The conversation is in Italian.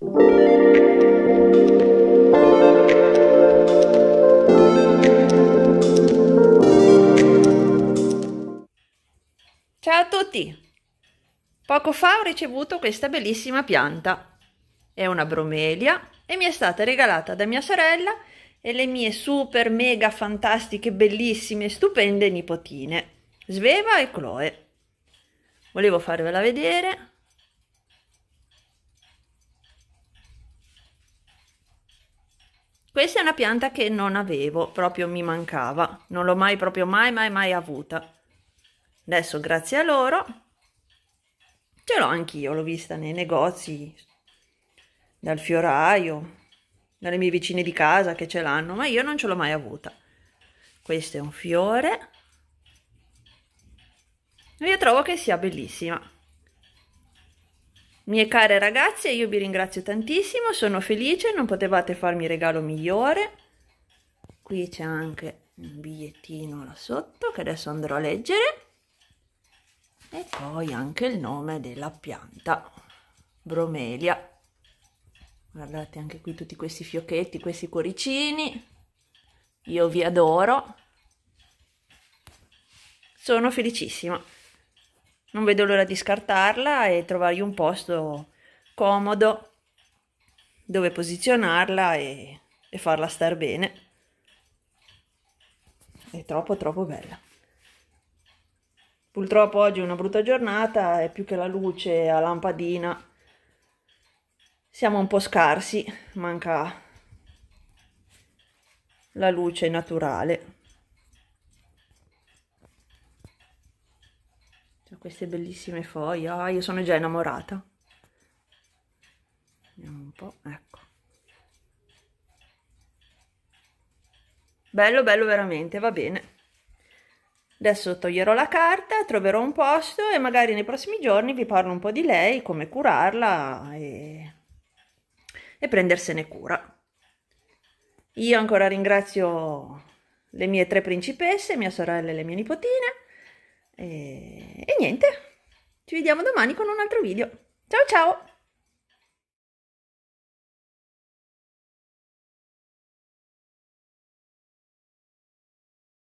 Ciao a tutti! Poco fa ho ricevuto questa bellissima pianta. È una bromelia e mi è stata regalata da mia sorella e le mie super mega fantastiche bellissime stupende nipotine Sveva e Chloe. Volevo farvela vedere Questa è una pianta che non avevo, proprio mi mancava, non l'ho mai proprio mai mai mai avuta. Adesso grazie a loro ce l'ho anch'io, l'ho vista nei negozi, dal fioraio, dalle mie vicine di casa che ce l'hanno, ma io non ce l'ho mai avuta. Questo è un fiore. Io trovo che sia bellissima. Mie care ragazze, io vi ringrazio tantissimo, sono felice, non potevate farmi regalo migliore. Qui c'è anche un bigliettino là sotto che adesso andrò a leggere. E poi anche il nome della pianta, bromelia. Guardate anche qui tutti questi fiocchetti, questi cuoricini. Io vi adoro. Sono felicissima. Non vedo l'ora di scartarla e trovargli un posto comodo dove posizionarla e, e farla star bene. È troppo troppo bella. Purtroppo oggi è una brutta giornata, e più che la luce a lampadina. Siamo un po' scarsi, manca la luce naturale. C'è queste bellissime foglie. Ah, io sono già innamorata. Vediamo un po', ecco. Bello, bello veramente, va bene. Adesso toglierò la carta, troverò un posto e magari nei prossimi giorni vi parlo un po' di lei, come curarla e, e prendersene cura. Io ancora ringrazio le mie tre principesse, mia sorella e le mie nipotine e, e niente, ci vediamo domani con un altro video. Ciao ciao!